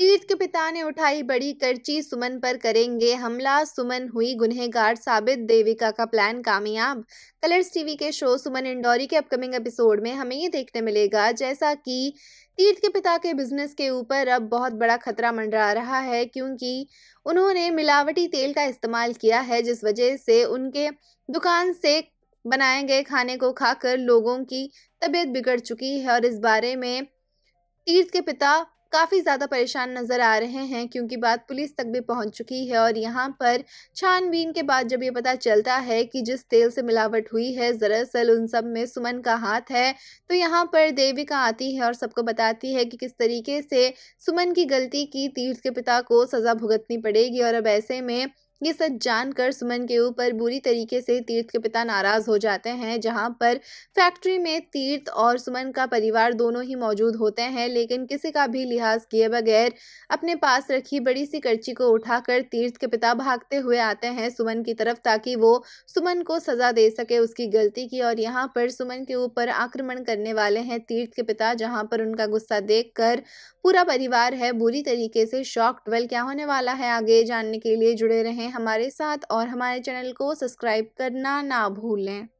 तीर्थ के पिता ने उठाई बड़ी करची सुमन पर करेंगे हमला सुमन हुई गुनहगार साबित देविका का प्लान कामयाब कलर्स टीवी के शो सुमन इंडोरी के अपकमिंग एपिसोड में हमें ये देखने मिलेगा जैसा कि तीर्थ के पिता के बिजनेस के ऊपर अब बहुत बड़ा खतरा मंडरा रहा है क्योंकि उन्होंने मिलावटी तेल का इस्तेमाल किया है जिस वजह से उनके दुकान से बनाए गए खाने को खाकर लोगों की तबीयत बिगड़ चुकी है और इस बारे में तीर्थ के पिता काफ़ी ज़्यादा परेशान नज़र आ रहे हैं क्योंकि बात पुलिस तक भी पहुंच चुकी है और यहाँ पर छानबीन के बाद जब ये पता चलता है कि जिस तेल से मिलावट हुई है दरअसल उन सब में सुमन का हाथ है तो यहाँ पर देविका आती है और सबको बताती है कि किस तरीके से सुमन की गलती की तीर्थ के पिता को सज़ा भुगतनी पड़ेगी और अब ऐसे में ये सच जानकर सुमन के ऊपर बुरी तरीके से तीर्थ के पिता नाराज हो जाते हैं जहां पर फैक्ट्री में तीर्थ और सुमन का परिवार दोनों ही मौजूद होते हैं लेकिन किसी का भी लिहाज किए बगैर अपने पास रखी बड़ी सी कर्ची को उठाकर तीर्थ के पिता भागते हुए आते हैं सुमन की तरफ ताकि वो सुमन को सज़ा दे सके उसकी गलती की और यहाँ पर सुमन के ऊपर आक्रमण करने वाले हैं तीर्थ के पिता जहाँ पर उनका गुस्सा देख पूरा परिवार है बुरी तरीके से शॉक ट्वेल क्या होने वाला है आगे जानने के लिए जुड़े रहें हमारे साथ और हमारे चैनल को सब्सक्राइब करना ना भूलें